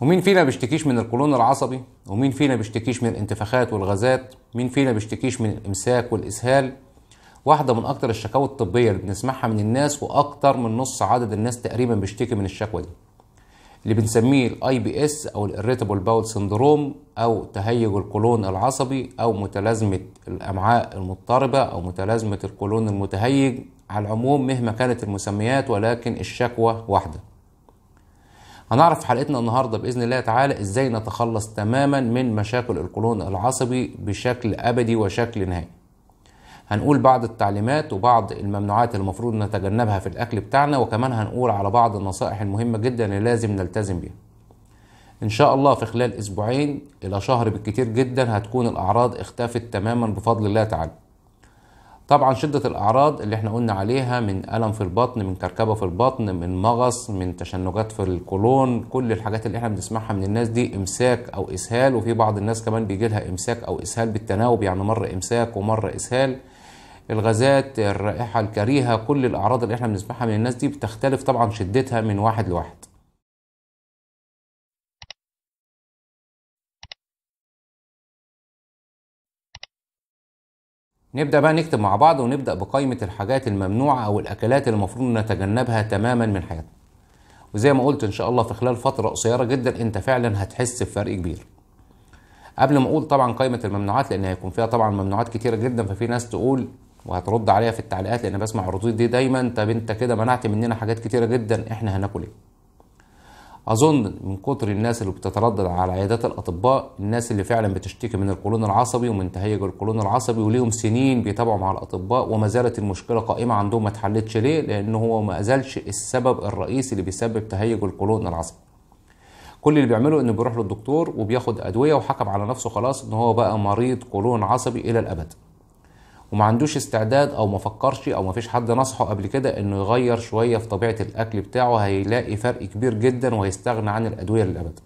ومين فينا بيشتكيش من القولون العصبي ومين فينا بيشتكيش من الانتفاخات والغازات مين فينا بيشتكيش من الامساك والاسهال واحده من اكتر الشكاوى الطبيه اللي بنسمعها من الناس واكتر من نص عدد الناس تقريبا بيشتكي من الشكوى دي اللي بنسميه الاي بي اس او الاريتابل باول سندروم او تهيج القولون العصبي او متلازمه الامعاء المضطربه او متلازمه القولون المتهيج على العموم مهما كانت المسميات ولكن الشكوى واحده هنعرف في حلقتنا النهارده باذن الله تعالى ازاي نتخلص تماما من مشاكل القولون العصبي بشكل ابدي وشكل نهائي هنقول بعض التعليمات وبعض الممنوعات اللي المفروض نتجنبها في الاكل بتاعنا وكمان هنقول على بعض النصائح المهمه جدا اللي لازم نلتزم بيها ان شاء الله في خلال اسبوعين الى شهر بالكتير جدا هتكون الاعراض اختفت تماما بفضل الله تعالى طبعا شدة الأعراض اللي احنا قلنا عليها من ألم في البطن من كركبة في البطن من مغص من تشنجات في القولون كل الحاجات اللي احنا بنسمعها من الناس دي إمساك أو إسهال وفي بعض الناس كمان بيجي لها إمساك أو إسهال بالتناوب يعني مرة إمساك ومرة إسهال الغازات الرائحة الكريهة كل الأعراض اللي احنا بنسمعها من الناس دي بتختلف طبعا شدتها من واحد لواحد نبدأ بقى نكتب مع بعض ونبدأ بقائمة الحاجات الممنوعة أو الأكلات اللي المفروض نتجنبها تماما من حياتنا وزي ما قلت إن شاء الله في خلال فترة قصيرة جدا أنت فعلا هتحس بفرق كبير قبل ما أقول طبعا قائمة الممنوعات لأن هيكون فيها طبعا ممنوعات كتيرة جدا ففي ناس تقول وهترد عليها في التعليقات لأن بسمع الردود دي دايما طب أنت كده منعت مننا حاجات كتيرة جدا إحنا هناكل إيه اظن من كتر الناس اللي بتتردد على عيادات الاطباء الناس اللي فعلا بتشتكي من القولون العصبي ومن تهيج القولون العصبي وليهم سنين بيتابعوا مع الاطباء وما زالت المشكله قائمه عندهم ما اتحلتش ليه لان هو ما ازالش السبب الرئيسي اللي بيسبب تهيج القولون العصبي كل اللي بيعمله انه بيروح للدكتور وبياخد ادويه وحكم على نفسه خلاص ان هو بقى مريض قولون عصبي الى الابد وما عندوش استعداد او ما فكرش او ما فيش حد نصحه قبل كده انه يغير شويه في طبيعه الاكل بتاعه هيلاقي فرق كبير جدا وهيستغنى عن الادويه للابد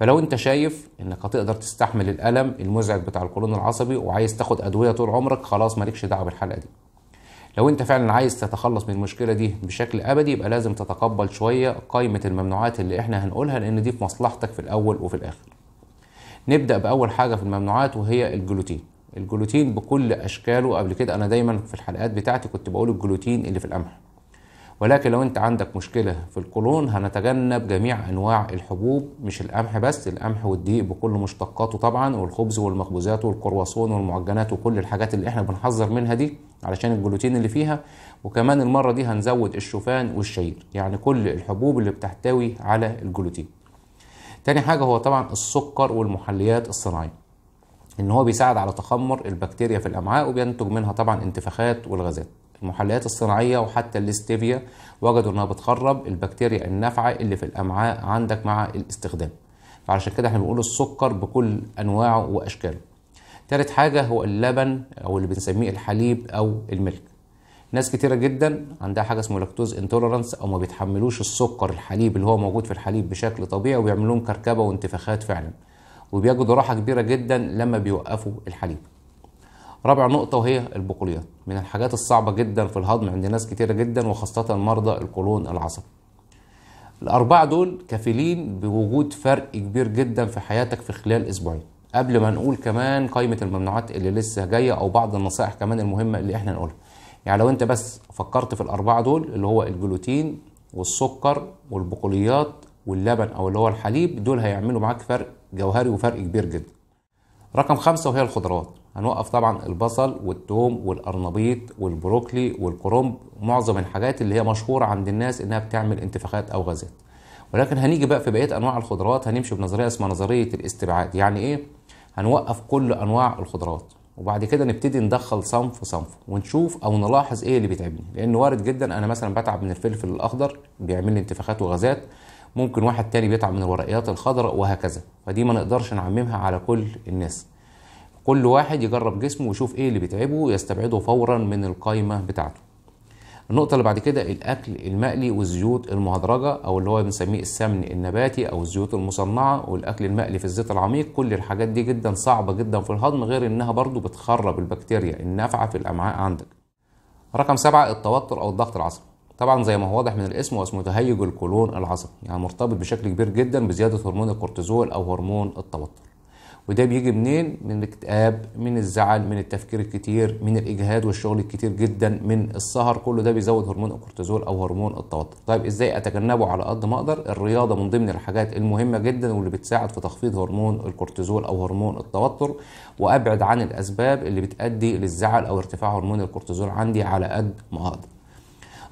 فلو انت شايف انك هتقدر تستحمل الالم المزعج بتاع القولون العصبي وعايز تاخد ادويه طول عمرك خلاص مالكش دعوه بالحلقه دي لو انت فعلا عايز تتخلص من المشكله دي بشكل ابدي يبقى لازم تتقبل شويه قائمه الممنوعات اللي احنا هنقولها لان دي في مصلحتك في الاول وفي الاخر نبدا باول حاجه في الممنوعات وهي الجلوتين الجلوتين بكل اشكاله قبل كده انا دايما في الحلقات بتاعتي كنت بقول الجلوتين اللي في القمح ولكن لو انت عندك مشكله في القولون هنتجنب جميع انواع الحبوب مش القمح بس القمح والدقيق بكل مشتقاته طبعا والخبز والمخبوزات والكرواسون والمعجنات وكل الحاجات اللي احنا بنحذر منها دي علشان الجلوتين اللي فيها وكمان المره دي هنزود الشوفان والشعير يعني كل الحبوب اللي بتحتوي على الجلوتين تاني حاجه هو طبعا السكر والمحليات الصناعيه ان هو بيساعد على تخمر البكتيريا في الامعاء وبينتج منها طبعا انتفاخات والغازات المحليات الصناعيه وحتى الاستيفيا وجدوا انها بتخرب البكتيريا النافعه اللي في الامعاء عندك مع الاستخدام فعشان كده احنا بنقول السكر بكل انواعه واشكاله تالت حاجه هو اللبن او اللي بنسميه الحليب او الملك ناس كتيره جدا عندها حاجه اسمها لاكتوز انتولرانس او ما بيتحملوش السكر الحليب اللي هو موجود في الحليب بشكل طبيعي وبيعملون كركبه وانتفاخات فعلا وبيجدوا راحة كبيرة جدا لما بيوقفوا الحليب رابع نقطة وهي البقوليات من الحاجات الصعبة جدا في الهضم عند ناس كتيرة جدا وخاصة مرضى القولون العصبي الأربعة دول كفيلين بوجود فرق كبير جدا في حياتك في خلال أسبوعين قبل ما نقول كمان قائمة الممنوعات اللي لسه جاية أو بعض النصائح كمان المهمة اللي إحنا نقولها يعني لو أنت بس فكرت في الأربعة دول اللي هو الجلوتين والسكر والبقوليات واللبن او اللي هو الحليب دول هيعملوا معاك فرق جوهري وفرق كبير جدا رقم خمسة وهي الخضروات هنوقف طبعا البصل والثوم والقرنبيط والبروكلي والكرنب معظم الحاجات اللي هي مشهورة عند الناس انها بتعمل انتفاخات او غازات ولكن هنيجي بقى في بقية انواع الخضروات هنمشي بنظرية اسمها نظرية الاستبعاد يعني ايه هنوقف كل انواع الخضروات وبعد كده نبتدي ندخل صنف صنف ونشوف او نلاحظ ايه اللي بيتعبني لان وارد جدا انا مثلا بتعب من الفلفل الاخضر بيعمل لي انتفاخات وغازات ممكن واحد تاني بيتعب من الورقيات الخضراء وهكذا فدي ما نقدرش نعممها على كل الناس كل واحد يجرب جسمه ويشوف ايه اللي بيتعبه ويستبعده فورا من القايمه بتاعته النقطه اللي بعد كده الاكل المقلي والزيوت المهدرجه او اللي هو بنسميه السمن النباتي او الزيوت المصنعه والاكل المقلي في الزيت العميق كل الحاجات دي جدا صعبه جدا في الهضم غير انها برضو بتخرب البكتيريا النافعه في الامعاء عندك رقم سبعة التوتر او الضغط العصبي طبعا زي ما هو واضح من الاسم واسمه تهيج القولون العصبي يعني مرتبط بشكل كبير جدا بزياده هرمون الكورتيزول او هرمون التوتر وده بيجي منين من الاكتئاب من الزعل من التفكير الكتير من الاجهاد والشغل الكتير جدا من السهر كله ده بيزود هرمون الكورتيزول او هرمون التوتر طيب ازاي اتجنبه على قد ما اقدر الرياضه من ضمن الحاجات المهمه جدا واللي بتساعد في تخفيض هرمون الكورتيزول او هرمون التوتر وابعد عن الاسباب اللي بتؤدي للزعل او ارتفاع هرمون الكورتيزول عندي على قد ما اقدر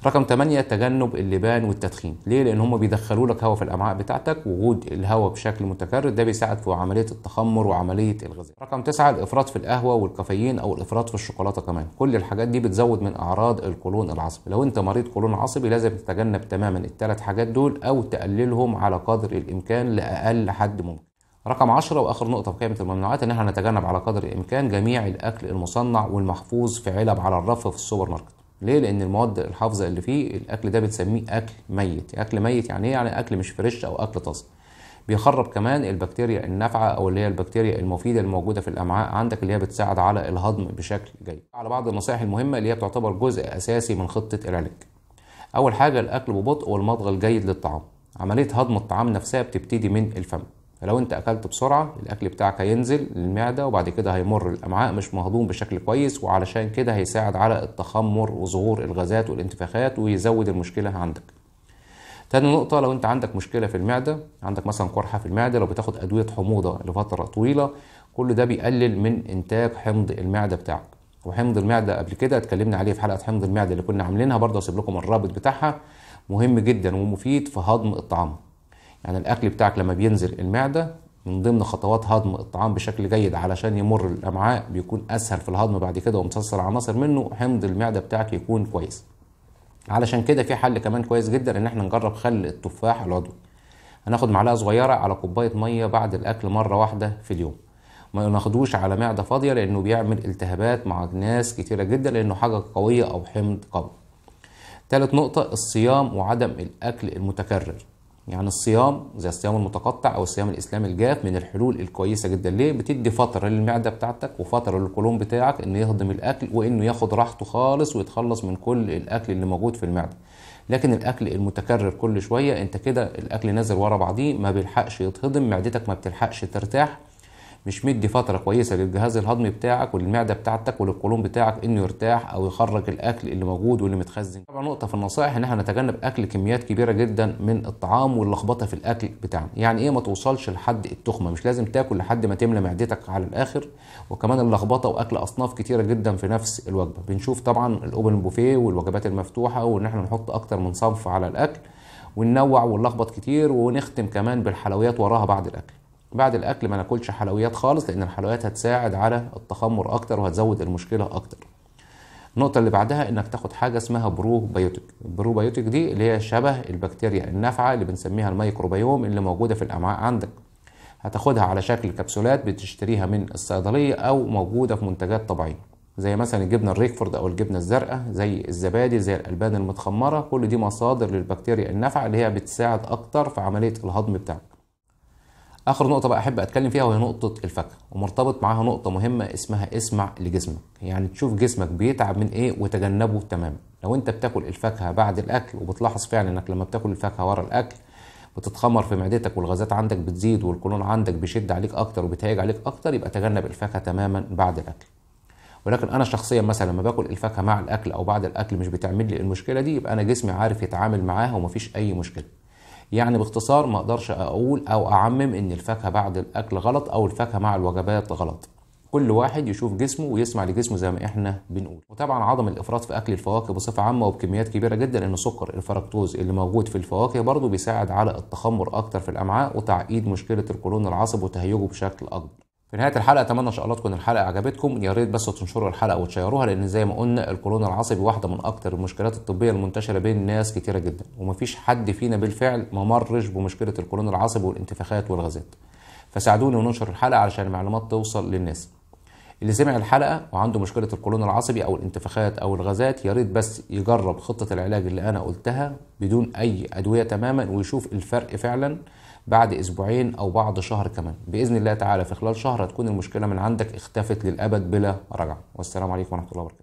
رقم 8 تجنب اللبان والتدخين ليه لان هم بيدخلوا لك هواء في الامعاء بتاعتك وجود الهواء بشكل متكرر ده بيساعد في عمليه التخمر وعمليه الغذاء رقم 9 الافراط في القهوه والكافيين او الافراط في الشوكولاته كمان كل الحاجات دي بتزود من اعراض القولون العصبي لو انت مريض قولون عصبي لازم تتجنب تماما الثلاث حاجات دول او تقللهم على قدر الامكان لاقل حد ممكن رقم 10 واخر نقطه في قائمه الممنوعات ان احنا نتجنب على قدر الامكان جميع الاكل المصنع والمحفوظ في علب على الرف في السوبر ماركت ليه لان المواد الحافظه اللي فيه الاكل ده بتسميه اكل ميت اكل ميت يعني ايه يعني اكل مش فريش او اكل طازج بيخرب كمان البكتيريا النافعه او اللي هي البكتيريا المفيده الموجوده في الامعاء عندك اللي هي بتساعد على الهضم بشكل جيد على بعض النصائح المهمه اللي هي بتعتبر جزء اساسي من خطه العلاج اول حاجه الاكل ببطء والمضغ الجيد للطعام عمليه هضم الطعام نفسها بتبتدي من الفم فلو انت اكلت بسرعه الاكل بتاعك هينزل للمعده وبعد كده هيمر الامعاء مش مهضوم بشكل كويس وعلشان كده هيساعد على التخمر وظهور الغازات والانتفاخات ويزود المشكله عندك تاني نقطة لو أنت عندك مشكلة في المعدة عندك مثلا قرحة في المعدة لو بتاخد أدوية حموضة لفترة طويلة كل ده بيقلل من إنتاج حمض المعدة بتاعك وحمض المعدة قبل كده اتكلمنا عليه في حلقة حمض المعدة اللي كنا عاملينها برضه هسيب لكم الرابط بتاعها مهم جدا ومفيد في هضم الطعام يعني الاكل بتاعك لما بينزل المعده من ضمن خطوات هضم الطعام بشكل جيد علشان يمر الامعاء بيكون اسهل في الهضم بعد كده ومتصل عناصر منه حمض المعده بتاعك يكون كويس علشان كده في حل كمان كويس جدا ان احنا نجرب خل التفاح العضوي هناخد معلقه صغيره على كوبايه ميه بعد الاكل مره واحده في اليوم ما ناخدوش على معده فاضيه لانه بيعمل التهابات مع ناس كتيره جدا لانه حاجه قويه او حمض قوي تالت نقطه الصيام وعدم الاكل المتكرر يعني الصيام زي الصيام المتقطع او الصيام الاسلامي الجاف من الحلول الكويسه جدا ليه بتدي فتره للمعده بتاعتك وفتره للقولون بتاعك انه يهضم الاكل وانه ياخد راحته خالص ويتخلص من كل الاكل اللي موجود في المعده لكن الاكل المتكرر كل شويه انت كده الاكل نازل ورا بعضيه ما بيلحقش يتهضم معدتك ما بتلحقش ترتاح مش مدي فتره كويسه للجهاز الهضمي بتاعك وللمعده بتاعتك وللقولون بتاعك انه يرتاح او يخرج الاكل اللي موجود واللي متخزن طبعا نقطه في النصائح ان احنا نتجنب اكل كميات كبيره جدا من الطعام واللخبطه في الاكل بتاعنا يعني ايه ما توصلش لحد التخمه مش لازم تاكل لحد ما تملى معدتك على الاخر وكمان اللخبطه واكل اصناف كتيره جدا في نفس الوجبه بنشوف طبعا الاوبن بوفيه والوجبات المفتوحه وان احنا نحط اكتر من صنف على الاكل وننوع ونلخبط كتير ونختم كمان بالحلويات وراها بعد الاكل بعد الاكل ما ناكلش حلويات خالص لان الحلويات هتساعد على التخمر اكتر وهتزود المشكله اكتر النقطه اللي بعدها انك تاخد حاجه اسمها برو بايوتيك البرو بايوتيك دي اللي هي شبه البكتيريا النافعه اللي بنسميها الميكروبيوم اللي موجوده في الامعاء عندك هتاخدها على شكل كبسولات بتشتريها من الصيدليه او موجوده في منتجات طبيعيه زي مثلا الجبنه الريكفورد او الجبنه الزرقاء زي الزبادي زي الالبان المتخمره كل دي مصادر للبكتيريا النافعه اللي هي بتساعد اكتر في عمليه الهضم بتاعك اخر نقطه بقى احب اتكلم فيها وهي نقطه الفاكهه ومرتبط معاها نقطه مهمه اسمها اسمع لجسمك يعني تشوف جسمك بيتعب من ايه وتجنبه تماما لو انت بتاكل الفاكهه بعد الاكل وبتلاحظ فعلا انك لما بتاكل الفاكهه ورا الاكل بتتخمر في معدتك والغازات عندك بتزيد والقولون عندك بيشد عليك اكتر وبيتهيج عليك اكتر يبقى تجنب الفاكهه تماما بعد الاكل ولكن انا شخصيا مثلا لما باكل الفاكهه مع الاكل او بعد الاكل مش بتعمل لي المشكله دي يبقى انا جسمي عارف يتعامل معاها ومفيش اي مشكله يعني باختصار ما اقدرش اقول او اعمم ان الفاكهه بعد الاكل غلط او الفاكهه مع الوجبات غلط كل واحد يشوف جسمه ويسمع لجسمه زي ما احنا بنقول وطبعا عدم الافراط في اكل الفواكه بصفه عامه وبكميات كبيره جدا لان سكر الفركتوز اللي موجود في الفواكه برضه بيساعد على التخمر اكتر في الامعاء وتعقيد مشكله القولون العصب وتهيجه بشكل اكبر في نهايه الحلقه اتمنى ان شاء الله تكون الحلقه عجبتكم يا ريت بس تنشروا الحلقه وتشيروها لان زي ما قلنا القولون العصبي واحده من اكثر المشكلات الطبيه المنتشره بين ناس كتيره جدا ومفيش حد فينا بالفعل ما مرش بمشكله القولون العصبي والانتفاخات والغازات فساعدوني وننشر الحلقه علشان المعلومات توصل للناس اللي سمع الحلقه وعنده مشكله القولون العصبي او الانتفاخات او الغازات يا ريت بس يجرب خطه العلاج اللي انا قلتها بدون اي ادويه تماما ويشوف الفرق فعلا بعد اسبوعين او بعد شهر كمان باذن الله تعالى في خلال شهر هتكون المشكله من عندك اختفت للابد بلا رجعه والسلام عليكم ورحمه الله وبركاته